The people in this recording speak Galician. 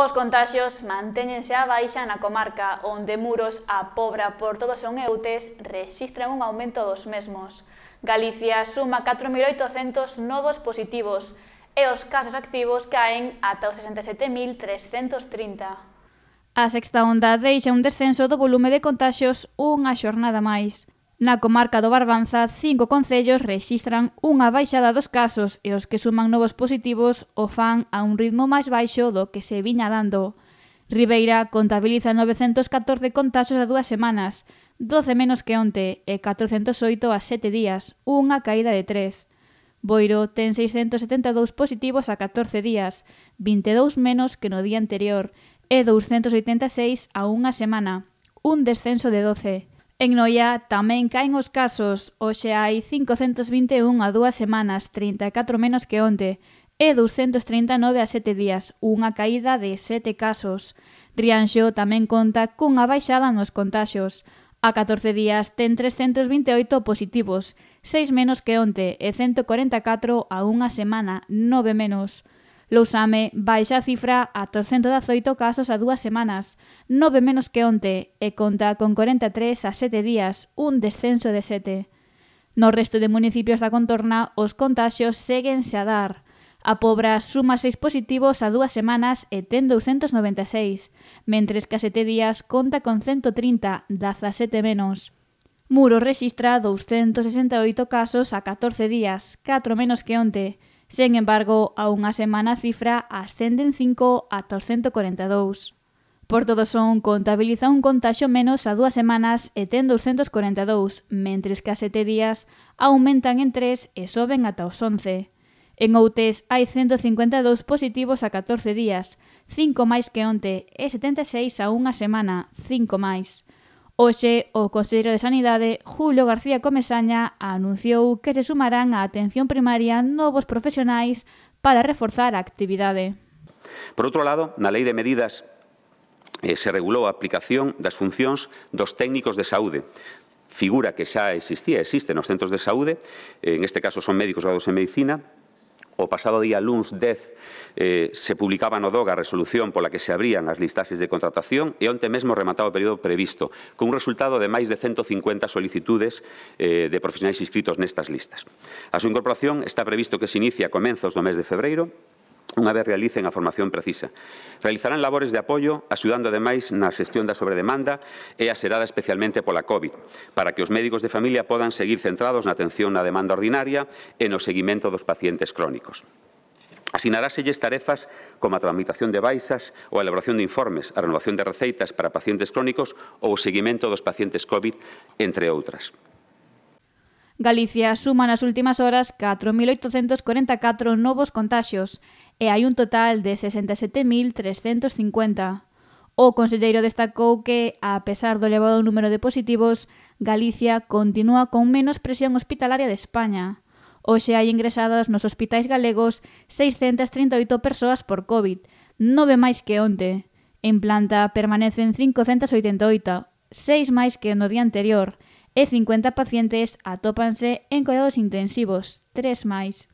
Os contaxios mantéñense a baixa na comarca, onde Muros, a Pobra, Portodos e Eutes rexistran un aumento dos mesmos. Galicia suma 4.800 novos positivos e os casos activos caen ata os 67.330. A sexta onda deixa un descenso do volume de contaxios unha xornada máis. Na comarca do Barbanza, cinco concellos rexistran unha baixada dos casos e os que suman novos positivos o fan a un ritmo máis baixo do que se viña dando. Ribeira contabiliza 914 contaxos a dúas semanas, 12 menos que onte e 408 a 7 días, unha caída de 3. Boiro ten 672 positivos a 14 días, 22 menos que no día anterior, e 286 a unha semana, un descenso de 12. En Noia tamén caen os casos, hoxe hai 521 a dúas semanas, 34 menos que onte, e 239 a 7 días, unha caída de 7 casos. Rianxo tamén conta cunha baixada nos contaxios. A 14 días ten 328 positivos, 6 menos que onte e 144 a unha semana, 9 menos. Lousame baixa a cifra a 118 casos a dúas semanas, nove menos que onte, e conta con 43 a 7 días, un descenso de 7. No resto de municipios da contorna, os contaxios seguense a dar. A Pobra suma seis positivos a dúas semanas e ten 296, mentres que a sete días conta con 130, 17 menos. Muro rexistra 268 casos a 14 días, 4 menos que onte, Sen embargo, a unha semana a cifra ascenden 5 ata os 142. Por todo son, contabiliza un contaxo menos a dúas semanas e ten 242, mentres que a sete días aumentan en 3 e soben ata os 11. En Outes hai 152 positivos a 14 días, 5 máis que onte e 76 a unha semana, 5 máis. Hoxe, o Conselleiro de Sanidade, Julio García Comesaña, anunciou que se sumarán á atención primaria novos profesionais para reforzar a actividade. Por outro lado, na Lei de Medidas eh, se regulou a aplicación das funcións dos técnicos de saúde, figura que xa existía, existe nos centros de saúde, en este caso son médicos graduados en medicina, O pasado día luns 10 eh, se publicaba no DOG a resolución pola que se abrían as listaxes de contratación e onte mesmo rematado o período previsto, con un resultado de máis de 150 solicitudes eh, de profesionais inscritos nestas listas. A súa incorporación está previsto que se inicie a comenzos do mes de febreiro unha vez realicen a formación precisa. Realizarán labores de apoio, axudando ademais na xestión da sobredemanda e aserada especialmente pola COVID, para que os médicos de familia podan seguir centrados na atención na demanda ordinaria e no seguimento dos pacientes crónicos. Asinaráselles tarefas como a tramitación de baixas ou a elaboración de informes, a renovación de receitas para pacientes crónicos ou o seguimento dos pacientes COVID, entre outras. Galicia suma nas últimas horas 4.844 novos contaxios e hai un total de 67.350. O conselleiro destacou que, a pesar do elevado número de positivos, Galicia continúa con menos presión hospitalaria de España. Hoxe hai ingresadas nos hospitais galegos 638 persoas por COVID, nove máis que onte. En planta permanecen 588, seis máis que no día anterior, e 50 pacientes atópanse en cuidados intensivos, tres máis.